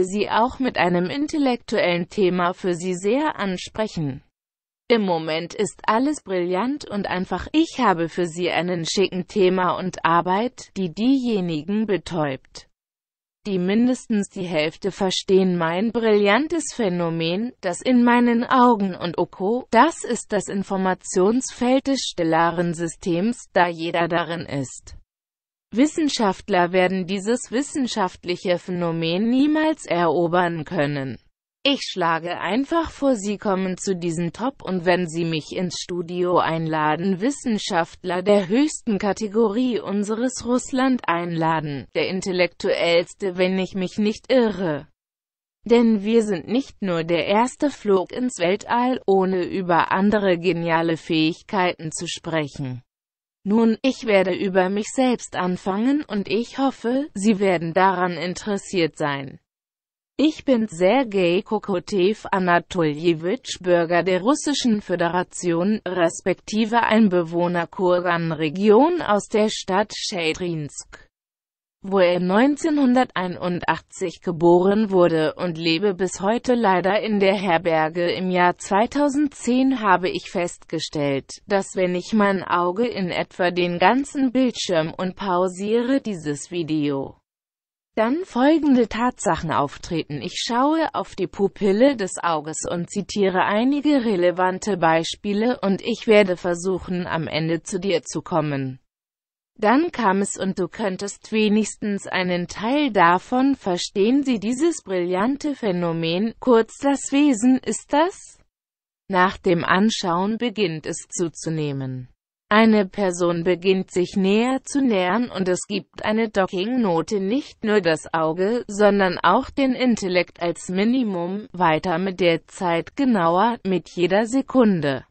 sie auch mit einem intellektuellen Thema für sie sehr ansprechen. Im Moment ist alles brillant und einfach. Ich habe für sie einen schicken Thema und Arbeit, die diejenigen betäubt, die mindestens die Hälfte verstehen mein brillantes Phänomen, das in meinen Augen und Oko, oh das ist das Informationsfeld des stellaren Systems, da jeder darin ist. Wissenschaftler werden dieses wissenschaftliche Phänomen niemals erobern können. Ich schlage einfach vor, Sie kommen zu diesem Top und wenn Sie mich ins Studio einladen, Wissenschaftler der höchsten Kategorie unseres Russland einladen, der intellektuellste, wenn ich mich nicht irre. Denn wir sind nicht nur der erste Flug ins Weltall, ohne über andere geniale Fähigkeiten zu sprechen. Nun, ich werde über mich selbst anfangen und ich hoffe, Sie werden daran interessiert sein. Ich bin Sergei Kokotev Anatoljewitsch, Bürger der Russischen Föderation, respektive Einbewohner Kurgan-Region aus der Stadt Schädrinsk wo er 1981 geboren wurde und lebe bis heute leider in der Herberge. Im Jahr 2010 habe ich festgestellt, dass wenn ich mein Auge in etwa den ganzen Bildschirm und pausiere dieses Video, dann folgende Tatsachen auftreten. Ich schaue auf die Pupille des Auges und zitiere einige relevante Beispiele und ich werde versuchen, am Ende zu dir zu kommen. Dann kam es und du könntest wenigstens einen Teil davon verstehen. Sie dieses brillante Phänomen, kurz das Wesen, ist das? Nach dem Anschauen beginnt es zuzunehmen. Eine Person beginnt sich näher zu nähern und es gibt eine Dockingnote nicht nur das Auge, sondern auch den Intellekt als Minimum, weiter mit der Zeit genauer, mit jeder Sekunde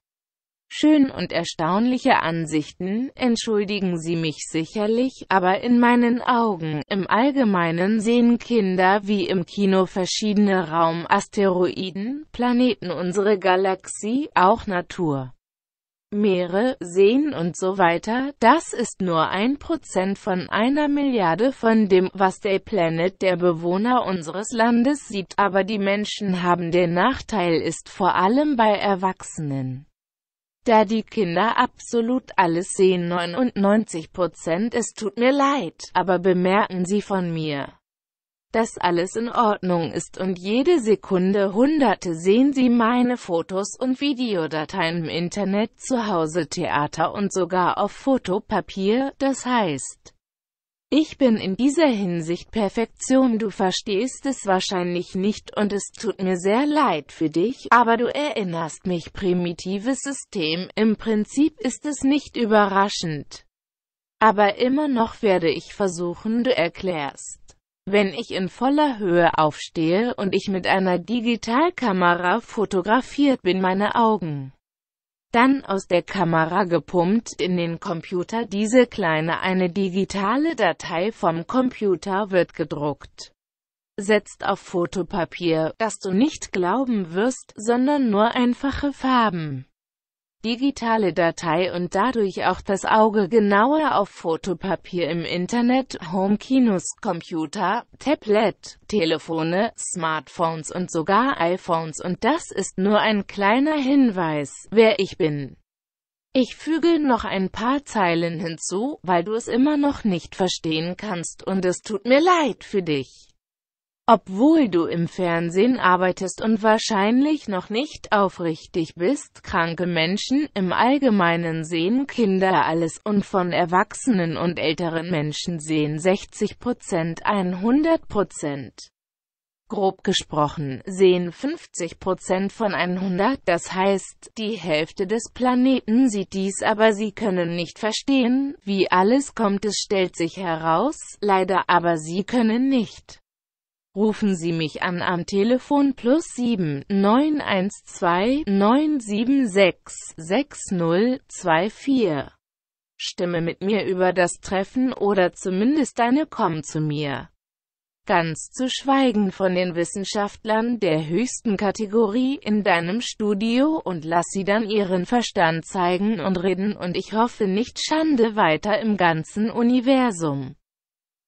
schön und erstaunliche Ansichten, entschuldigen Sie mich sicherlich, aber in meinen Augen, im Allgemeinen sehen Kinder wie im Kino verschiedene Raumasteroiden, Planeten unsere Galaxie, auch Natur. Meere, Seen und so weiter, das ist nur ein Prozent von einer Milliarde von dem, was der Planet der Bewohner unseres Landes sieht, aber die Menschen haben den Nachteil ist vor allem bei Erwachsenen. Da die Kinder absolut alles sehen 99 es tut mir leid, aber bemerken sie von mir, dass alles in Ordnung ist und jede Sekunde Hunderte sehen sie meine Fotos und Videodateien im Internet, zu Hause Theater und sogar auf Fotopapier, das heißt, ich bin in dieser Hinsicht Perfektion, du verstehst es wahrscheinlich nicht und es tut mir sehr leid für dich, aber du erinnerst mich primitives System, im Prinzip ist es nicht überraschend. Aber immer noch werde ich versuchen, du erklärst. Wenn ich in voller Höhe aufstehe und ich mit einer Digitalkamera fotografiert bin, meine Augen dann aus der Kamera gepumpt in den Computer. Diese kleine eine digitale Datei vom Computer wird gedruckt. Setzt auf Fotopapier, dass du nicht glauben wirst, sondern nur einfache Farben digitale Datei und dadurch auch das Auge genauer auf Fotopapier im Internet, Homekinos, Computer, Tablet, Telefone, Smartphones und sogar iPhones und das ist nur ein kleiner Hinweis, wer ich bin. Ich füge noch ein paar Zeilen hinzu, weil du es immer noch nicht verstehen kannst und es tut mir leid für dich. Obwohl du im Fernsehen arbeitest und wahrscheinlich noch nicht aufrichtig bist, kranke Menschen im Allgemeinen sehen Kinder alles und von Erwachsenen und älteren Menschen sehen 60%, 100%. Grob gesprochen, sehen 50% von 100, das heißt, die Hälfte des Planeten sieht dies, aber sie können nicht verstehen, wie alles kommt, es stellt sich heraus, leider, aber sie können nicht rufen Sie mich an am Telefon plus 7 912 976 6024. Stimme mit mir über das Treffen oder zumindest eine Komm zu mir. Ganz zu schweigen von den Wissenschaftlern der höchsten Kategorie in deinem Studio und lass sie dann ihren Verstand zeigen und reden und ich hoffe nicht Schande weiter im ganzen Universum.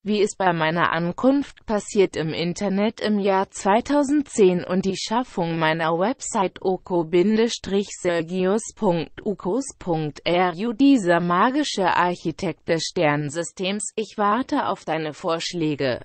Wie es bei meiner Ankunft passiert im Internet im Jahr 2010 und die Schaffung meiner Website oko-sergius.ukos.ru dieser magische Architekt des Sternsystems, ich warte auf deine Vorschläge.